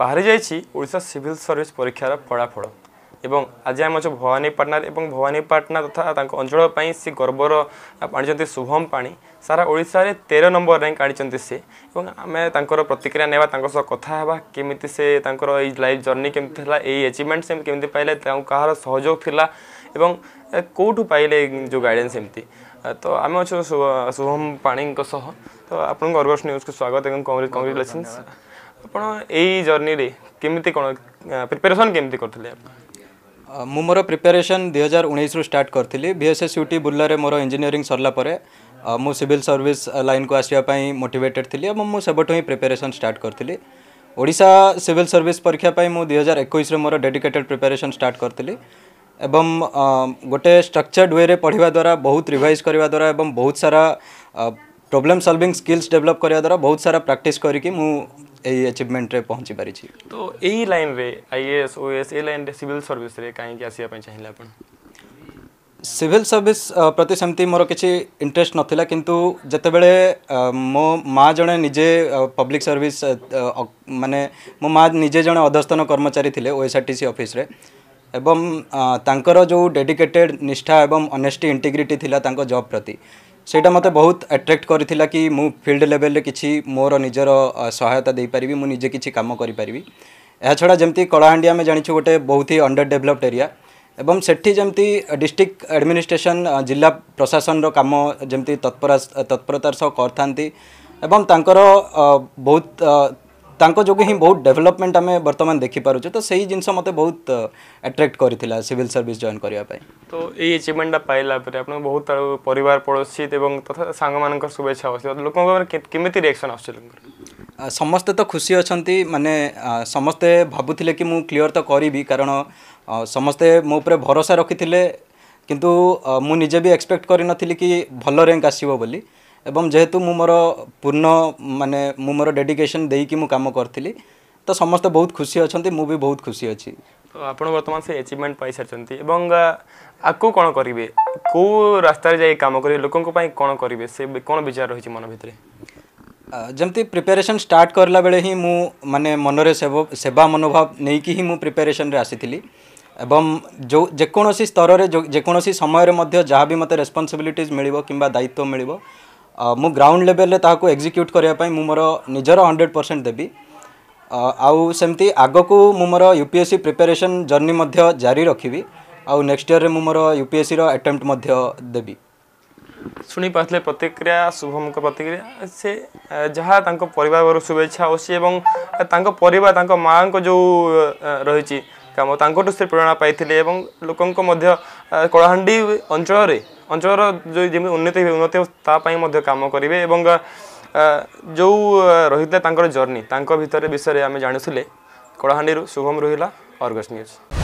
ବାହାରି ଯାଇଛି Odisha civil service ପରୀକ୍ଷାର ଫଳାଫଳ ଏବଂ ଆଜି ଆମେ ଅଛୁ ଭବାନୀପାଟଣା ଏବଂ ଭବାନୀପାଟଣା ତଥା ତାଙ୍କ ଅଞ୍ଚଳ ପାଇଁ ସେ ଗର୍ବର ଆଣିଛନ୍ତି ଶୁଭମ ପାଣି ସାରା ଓଡ଼ିଶାରେ ତେର ନମ୍ବର ରାଙ୍କ ଆଣିଛନ୍ତି ସେ ଏବଂ ଆମେ ତାଙ୍କର ପ୍ରତିକ୍ରିୟା ନେବା ତାଙ୍କ ସହ କଥା ହେବା କେମିତି ସେ ତାଙ୍କର ଏଇ ଲାଇଫ୍ ଜର୍ଣ୍ଣି କେମିତି ଥିଲା ଏଇ ଆଚିଭମେଣ୍ଟ ସେ କେମିତି ପାଇଲେ ତାଙ୍କୁ କାହାର ସହଯୋଗ ଥିଲା ଏବଂ କେଉଁଠୁ ପାଇଲେ ଯେଉଁ ଗାଇଡ଼େନ୍ସ ଏମିତି ତ ଆମେ ଅଛୁ ଶୁଭମ ପାଣିଙ୍କ ସହ ତ ଆପଣଙ୍କୁ ଅର୍ଗସ୍ ନ୍ୟୁଜ୍କୁ ସ୍ୱାଗତ ଏବଂ କଂଗ୍ରେଚୁଲେସନ୍ସ ଆପଣ ଏଇ ଜର୍ଣ୍ଣିରେ କେମିତି କ'ଣ ପ୍ରିପାରେସନ୍ କେମିତି କରିଥିଲେ ମୁଁ ମୋର ପ୍ରିପାରେସନ୍ ଦୁଇ ହଜାର ଉଣେଇଶରୁ ଷ୍ଟାର୍ଟ କରିଥିଲି ଭିଏସ୍ଏସ୍ ୟୁଟି ବୁର୍ଲାରେ ମୋର ଇଞ୍ଜିନିୟରିଂ ସରିଲା ପରେ ମୁଁ ସିଭିଲ୍ ସର୍ଭିସ୍ ଲାଇନ୍କୁ ଆସିବା ପାଇଁ ମୋଟିଭେଟେଡ଼୍ ଥିଲି ଏବଂ ମୁଁ ସେବେଠୁ ହିଁ ପ୍ରିପାରେସନ୍ ଷ୍ଟାର୍ଟ କରିଥିଲି ଓଡ଼ିଶା ସିଭିଲ୍ ସର୍ଭିସ୍ ପରୀକ୍ଷା ପାଇଁ ମୁଁ ଦୁଇ ହଜାର ଏକୋଇଶରେ ମୋର ଡେଡିକେଟେଡ଼୍ ପ୍ରିପାରେସନ୍ ଷ୍ଟାର୍ଟ କରିଥିଲି ଏବଂ ଗୋଟେ ଷ୍ଟ୍ରକ୍ଚର୍ଡ଼ ୱେରେ ପଢ଼ିବା ଦ୍ୱାରା ବହୁତ ରିଭାଇଜ୍ କରିବା ଦ୍ୱାରା ଏବଂ ବହୁତ ସାରା ପ୍ରୋବ୍ଲେମ୍ ସଲ୍ଭିଂ ସ୍କିଲ୍ସ ଡେଭଲପ୍ କରିବା ଦ୍ୱାରା ବହୁତ ସାରା ପ୍ରାକ୍ଟିସ୍ କରିକି ମୁଁ ଏହି ଆଚିଭମେଣ୍ଟରେ ପହଞ୍ଚି ପାରିଛି ତ ଏଇ ଲାଇନ୍ରେ ଆଇଏଏସ୍ ଓଏଏସ୍ ଏ ଲାଇନ୍ରେ ସିଭିଲ୍ ସର୍ଭିସରେ କାହିଁକି ଆସିବା ପାଇଁ ଚାହିଁଲେ ଆପଣ ସିଭିଲ୍ ସର୍ଭିସ୍ ପ୍ରତି ସେମିତି ମୋର କିଛି ଇଣ୍ଟରେଷ୍ଟ ନଥିଲା କିନ୍ତୁ ଯେତେବେଳେ ମୋ ମା ଜଣେ ନିଜେ ପବ୍ଲିକ୍ ସର୍ଭିସ୍ ମାନେ ମୋ ମା ନିଜେ ଜଣେ ଅଧସ୍ତନ କର୍ମଚାରୀ ଥିଲେ ଓଏସ୍ଆର୍ଟିସି ଅଫିସରେ ଏବଂ ତାଙ୍କର ଯେଉଁ ଡେଡିକେଟେଡ଼ ନିଷ୍ଠା ଏବଂ ଅନେଷ୍ଟି ଇଣ୍ଟିଗ୍ରିଟି ଥିଲା ତାଙ୍କ ଜବ୍ ପ୍ରତି ସେଇଟା ମୋତେ ବହୁତ ଆଟ୍ରାକ୍ଟ କରିଥିଲା କି ମୁଁ ଫିଲ୍ଡ ଲେଭେଲରେ କିଛି ମୋର ନିଜର ସହାୟତା ଦେଇପାରିବି ମୁଁ ନିଜେ କିଛି କାମ କରିପାରିବି ଏହାଛଡ଼ା ଯେମିତି କଳାହାଣ୍ଡି ଆମେ ଜାଣିଛୁ ଗୋଟେ ବହୁତ ହି ଅଣ୍ଡର ଡେଭଲପ୍ଡ ଏରିଆ ଏବଂ ସେଠି ଯେମିତି ଡିଷ୍ଟ୍ରିକ୍ଟ ଆଡ଼ମିନିଷ୍ଟ୍ରେସନ୍ ଜିଲ୍ଲା ପ୍ରଶାସନର କାମ ଯେମିତି ତତ୍ପର ତତ୍ପରତାର ସହ କରିଥାନ୍ତି ଏବଂ ତାଙ୍କର ବହୁତ ତାଙ୍କ ଯୋଗୁଁ ହିଁ ବହୁତ ଡେଭଲପମେଣ୍ଟ ଆମେ ବର୍ତ୍ତମାନ ଦେଖିପାରୁଛୁ ତ ସେଇ ଜିନିଷ ମୋତେ ବହୁତ ଆଟ୍ରାକ୍ଟ କରିଥିଲା ସିଭିଲ୍ ସର୍ଭିସ୍ ଜଏନ୍ କରିବା ପାଇଁ ତ ଏଇ ଆଚିଭମେଣ୍ଟଟା ପାଇଲା ପରେ ଆପଣଙ୍କ ବହୁତ ପରିବାର ପଡ଼ୋଶୀ ଏବଂ ତଥା ସାଙ୍ଗମାନଙ୍କ ଶୁଭେଚ୍ଛା ଆସୁଛି ଲୋକଙ୍କ କେମିତି ରିଆକ୍ସନ୍ ଆସୁଛି ଲୋକଙ୍କର ସମସ୍ତେ ତ ଖୁସି ଅଛନ୍ତି ମାନେ ସମସ୍ତେ ଭାବୁଥିଲେ କି ମୁଁ କ୍ଲିଅର୍ ତ କରିବି କାରଣ ସମସ୍ତେ ମୋ ଉପରେ ଭରସା ରଖିଥିଲେ କିନ୍ତୁ ମୁଁ ନିଜେ ବି ଏକ୍ସପେକ୍ଟ କରିନଥିଲି କି ଭଲ ର୍ୟାଙ୍କ ଆସିବ ବୋଲି ଏବଂ ଯେହେତୁ ମୁଁ ମୋର ପୂର୍ଣ୍ଣ ମାନେ ମୁଁ ମୋର ଡେଡିକେସନ୍ ଦେଇକି ମୁଁ କାମ କରିଥିଲି ତ ସମସ୍ତେ ବହୁତ ଖୁସି ଅଛନ୍ତି ମୁଁ ବି ବହୁତ ଖୁସି ଅଛି ତ ଆପଣ ବର୍ତ୍ତମାନ ସେ ଆଚିଭମେଣ୍ଟ ପାଇସାରିଛନ୍ତି ଏବଂ ଆଗକୁ କ'ଣ କରିବେ କେଉଁ ରାସ୍ତାରେ ଯାଇ କାମ କରିବେ ଲୋକଙ୍କ ପାଇଁ କ'ଣ କରିବେ ସେ କ'ଣ ବିଚାର ରହିଛି ମନ ଭିତରେ ଯେମିତି ପ୍ରିପାରେସନ୍ ଷ୍ଟାର୍ଟ କରିଲା ବେଳେ ହିଁ ମୁଁ ମାନେ ମନରେ ସେବା ମନୋଭାବ ନେଇକି ହିଁ ମୁଁ ପ୍ରିପାରେସନ୍ରେ ଆସିଥିଲି ଏବଂ ଯେଉଁ ଯେକୌଣସି ସ୍ତରରେ ଯେକୌଣସି ସମୟରେ ମଧ୍ୟ ଯାହା ବି ମୋତେ ରେସ୍ପନ୍ସିବିଲିଟିଜ୍ ମିଳିବ କିମ୍ବା ଦାୟିତ୍ୱ ମିଳିବ म ग्राउन्ड लेभेल्रेहा एक्जिक्युट गर्दाप म निजर जर्नी पर्सेन्ट जारी रखिबी आगको नेक्स्ट युपिएससि रे मु आउँ यूपीएससी रो अटेम्प्ट युपिएससि देबी सुनी शुनिपारे प्रतिक्रिया शुभमको प्रतिक्रिया तांको परिवार तर शुभेच्छा पर रे ଅଞ୍ଚଳର ଯେଉଁ ଯେମିତି ଉନ୍ନତି ଉନ୍ନତି ହେବ ତା ପାଇଁ ମଧ୍ୟ କାମ କରିବେ ଏବଂ ଯେଉଁ ରହିଥିଲା ତାଙ୍କର ଜର୍ଣ୍ଣି ତାଙ୍କ ଭିତରେ ବିଷୟରେ ଆମେ ଜାଣୁଥିଲେ କଳାହାଣ୍ଡିରୁ ଶୁଭମ ରୋହିଲା ଅର୍ଗସ୍ ନ୍ୟୁଜ୍